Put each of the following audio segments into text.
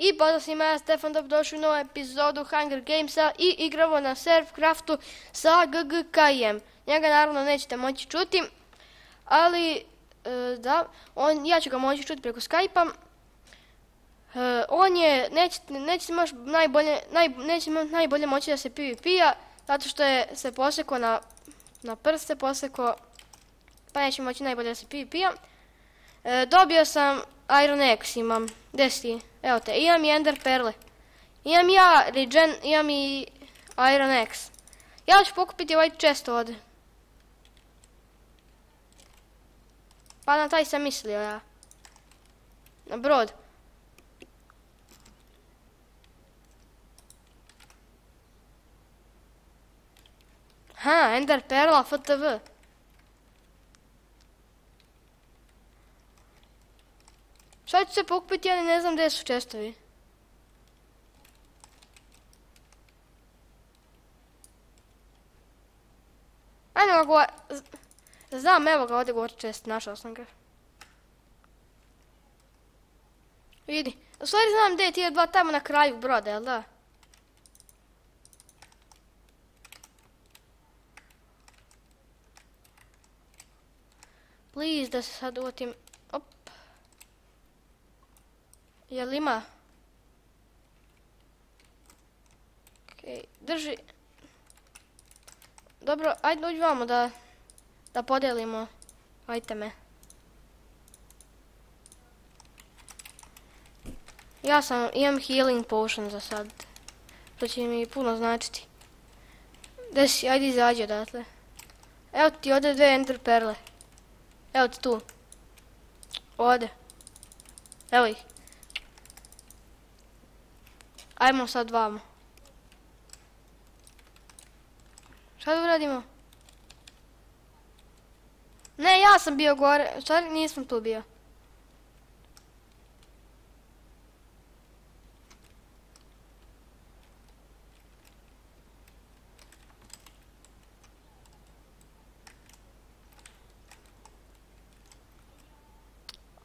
I pozdrav svima, ja Stefan, dobrodošli u novu epizodu Hunger Gamesa i igramo na Surfcraftu sa GGKM. Njega naravno nećete moći čuti, ali e, da, on, ja ću ga moći čuti preko Skype-a. E, on je, nećete, nećete moći najbolje, naj, nećete najbolje moći da se PvP-a, zato što je se posekao na, na prste, posekao, pa neće moći najbolje da se PvP-a. E, dobio sam Iron X imam. Gdje si? Evo te, imam i Ender Perle. Imam ja Regen, imam i Iron X. Ja ću pokupiti ovaj chest ovdje. Pa na taj sam mislio ja. Na brod. Ha, Ender Perla, FTV. FTV. Šta ću se pokupiti, ja ne znam gdje su čestovi. Ajde ga gore. Znam, evo ga, ovdje gore čest, našao sam ga. Vidi. U stvari znam gdje je tijel dva tamo na kraju broda, jel da? Please, da se sad otim... Jel ima? Okej, drži. Dobro, ajde uđi vamo da... Da podelimo. Ajte me. Ja sam, imam healing potion za sad. To će mi puno značiti. Desi, ajde izađi odatle. Evo ti ode dve ender perle. Evo ti tu. Ode. Evo ih. Ajmo sad vamo. Šta da uradimo? Ne, ja sam bio gore. Sorry, nisam tu bio.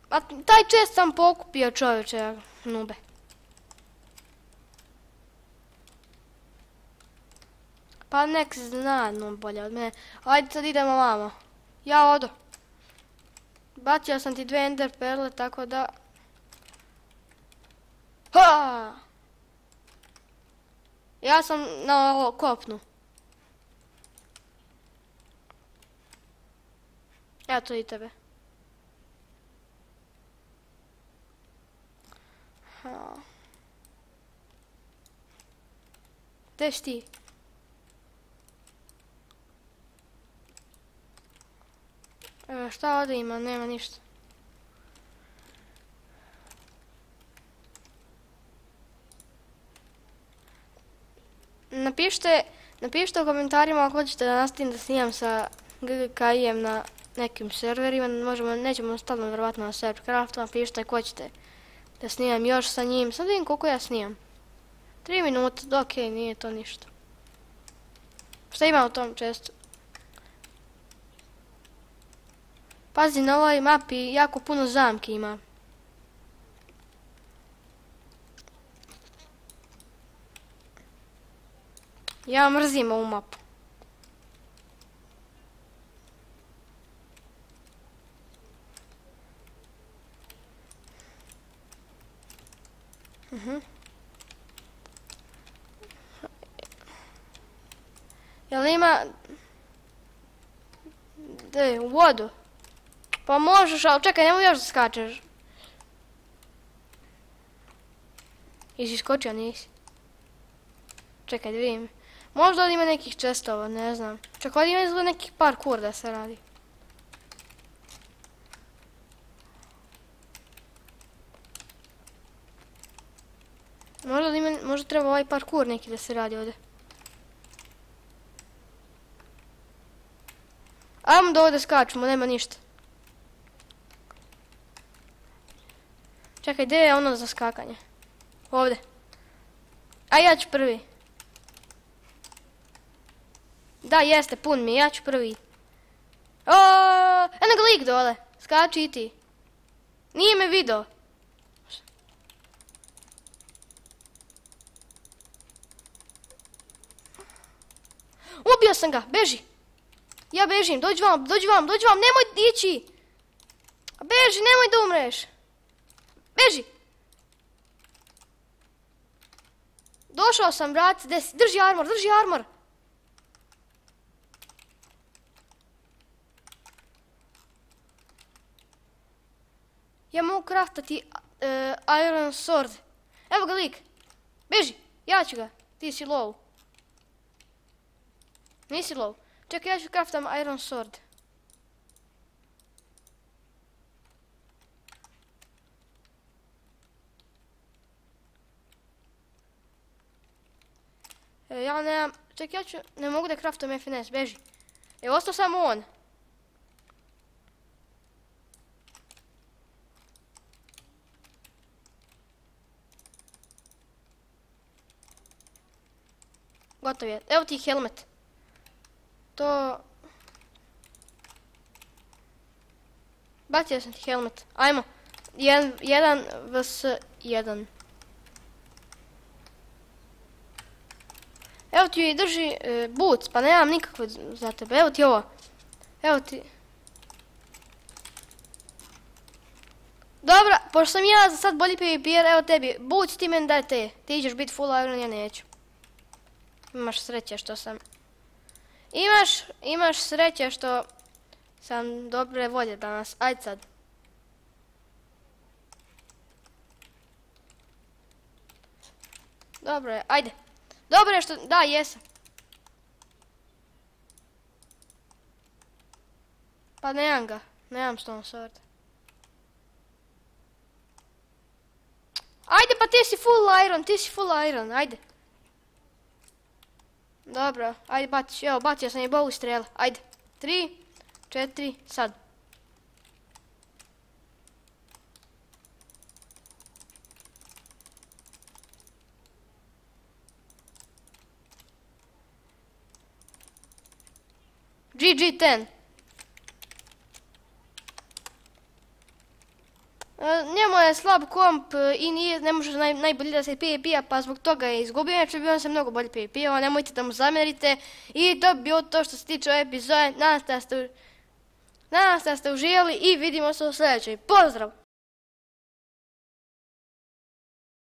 A taj čest sam pokupio čovječe, nube. Pa nek zna no bolje od mene. Ajde sad idemo vamo. Ja odo. Bacio sam ti dve ender perle tako da... Ha! Ja sam na ovo kopnu. Ja to i tebe. Ha. Gdje si ti? E, šta ovdje ima, nema ništa. Napišite, napišite u komentarima ako hoćete da nastavim da snijam sa GGKI-em na nekim serverima, možemo, nećemo stalno vjerovatno na Servercraftu, napišite ko ćete da snijam još sa njim, sad vidim koliko ja snijam. 3 minuta, okej, nije to ništa. Šta ima u tom čestu? Pazi, na ovoj mapi jako puno zamke ima. Ja mrzim ovu mapu. Mhm. Jel ima... Da je u vodu? Pa možeš, ali čekaj, nemoj još da skačeš. Jesi skočio, nisi? Čekaj, da vidim. Možda ovdje ima nekih čestova, ne znam. Čak ovdje ima izgleda nekih parkour da se radi. Možda ovdje ima, možda treba ovaj parkour neki da se radi ovdje. Ajmo da ovdje skačemo, nema ništa. Čekaj, gdje je ono za skakanje? Ovdje. A ja ću prvi. Da, jeste, pun mi, ja ću prvi. Oooo, enog lik dole. Skači i ti. Nije me vidio. Ubio sam ga, beži. Ja bežim, dođi vam, dođi vam, dođi vam, nemoj ići. Beži, nemoj da umreš. Beži beži! Došao sam, brat, desi, drži armor, drži armor! Ja mogu kraftati uh, iron sword. Evo ga lik, beži, ja ću ga, ti si low. Nisi low, čekaj, ja ću kraftam iron sword. Iron sword. E, ja nemam, ček ja ću, ne mogu da kraftam FNS, beži. E, ostao samo on. Gotov je, evo ti helmet. To... Bacio sam ti helmet, ajmo. Jedan, jedan vs jedan. Evo ti drži e, buc, pa nemam nikakve za tebe. Evo ti ovo. Evo ti. Dobra, pošto sam ja za sad bolji pvpr, evo tebi. Buc ti meni daj te. Ti iđeš bit full iron, ja neću. Imaš sreće što sam... Imaš, imaš sreće što sam dobre volje danas. Ajd sad. Dobro je, ajde. Dobro je što, da, jesam. Pa nemam ga, nemam s tom sword. Ajde, pa ti si full iron, ti si full iron, ajde. Dobro, ajde, bacio, evo, bacio sam i bow strela, ajde. Tri, četiri, sad. GG10. E, njemu je slab komp i ne može najbolji da se PvP-a pa zbog toga je izgubio, neče bi on se mnogo bolje PvP-ao, nemojte da mu zamjerite. I to bi bilo to što se tiče ove epizode, nadam se da ste uživali i vidimo se u sljedećoj. Pozdrav!